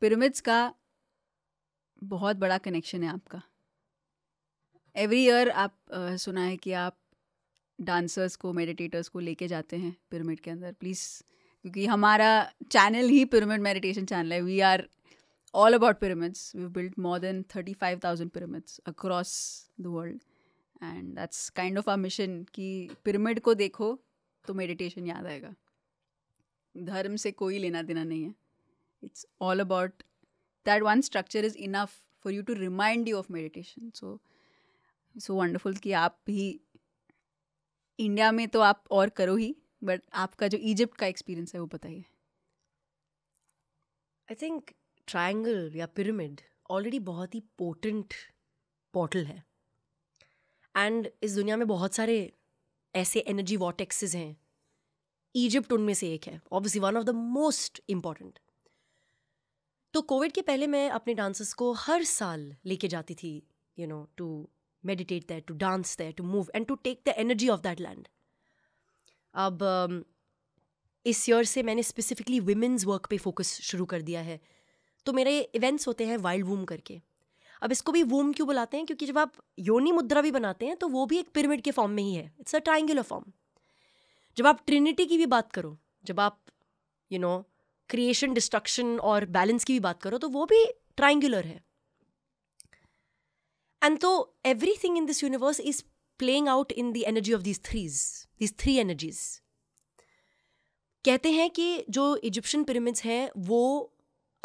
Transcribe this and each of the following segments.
Pyramids का बहुत बड़ा कनेक्शन है आपका एवरी ईयर आप आ, सुना है कि आप डांसर्स को मेडिटेटर्स को लेके जाते हैं पिरामिड के अंदर प्लीज़ क्योंकि हमारा चैनल ही पिरामिड मेडिटेशन चैनल है we are all about pyramids we build more than thirty five thousand pyramids across the world and that's kind of our mission कि पिरामिड को देखो तो मेडिटेशन याद आएगा धर्म से कोई लेना देना नहीं है it's all about that one structure is enough for you to remind you of meditation so so wonderful कि आप भी इंडिया में तो आप और करो ही बट आपका जो इजिप्ट का एक्सपीरियंस है वो बताइए आई थिंक ट्राइंगल या पिरामिड ऑलरेडी बहुत ही पोटेंट पोर्टल है एंड इस दुनिया में बहुत सारे ऐसे एनर्जी वॉटेक्सेस हैं इजिप्ट उनमें से एक है obviously one of the most important तो कोविड के पहले मैं अपने डांसर्स को हर साल लेके जाती थी you know to meditate that to dance that to move and to take the energy of that land अब um, इस ईयर से मैंने स्पेसिफिकली वुमेंस वर्क पे फोकस शुरू कर दिया है तो मेरे इवेंट्स होते हैं वाइल्ड वूम करके अब इसको भी वूम क्यों बुलाते हैं क्योंकि जब आप योनी मुद्रा भी बनाते हैं तो वो भी एक पिरामिड के फॉर्म में ही है इट्स अ ट्राइंगुलर फॉर्म जब आप ट्रिनिटी की भी बात करो जब आप you you know know, creation destruction और बैलेंस की भी बात करो तो वो भी ट्राइंगुलर है एंड तो everything in this universe is playing out in the energy of these threes these three energies कहते हैं कि जो इजिप्शियन पिरामिड्स हैं वो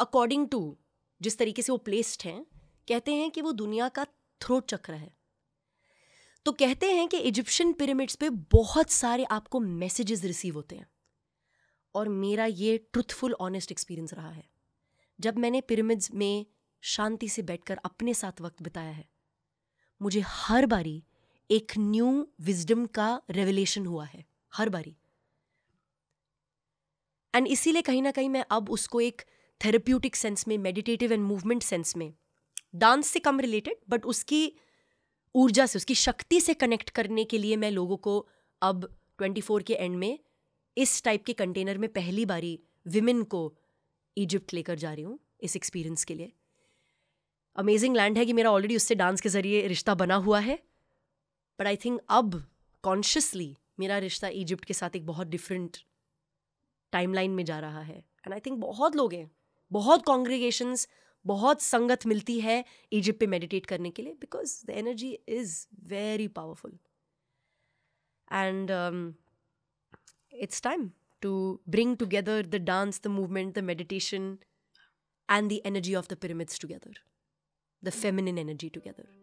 अकॉर्डिंग टू जिस तरीके से वो प्लेस्ड हैं कहते हैं कि वो दुनिया का थ्रोट चक्र है तो कहते हैं कि इजिप्शियन पिरामिड्स पे बहुत सारे आपको मैसेजेस रिसीव होते हैं और मेरा ये ट्रुथफुल ऑनेस्ट एक्सपीरियंस रहा है जब मैंने पिरामिड्स में शांति से बैठकर अपने साथ वक्त बिताया है मुझे हर बारी एक न्यू विजडम का रेवलेशन हुआ है हर बारी एंड इसीलिए कहीं ना कहीं मैं अब उसको एक थेरेप्यूटिक सेंस में मेडिटेटिव एंड मूवमेंट सेंस में डांस से कम रिलेटेड बट उसकी ऊर्जा से उसकी शक्ति से कनेक्ट करने के लिए मैं लोगों को अब फोर के एंड में इस टाइप के कंटेनर में पहली बारी विमेन को इजिप्ट लेकर जा रही हूँ इस एक्सपीरियंस के लिए अमेजिंग लैंड है कि मेरा ऑलरेडी उससे डांस के ज़रिए रिश्ता बना हुआ है बट आई थिंक अब कॉन्शियसली मेरा रिश्ता इजिप्ट के साथ एक बहुत डिफरेंट टाइमलाइन में जा रहा है एंड आई थिंक बहुत लोग हैं बहुत कॉन्ग्रीगेशंस बहुत संगत मिलती है इजिप्ट पे मेडिटेट करने के लिए because the energy is very powerful and it's time to bring together the dance, the movement, the meditation, and the energy of the pyramids together, the feminine energy together.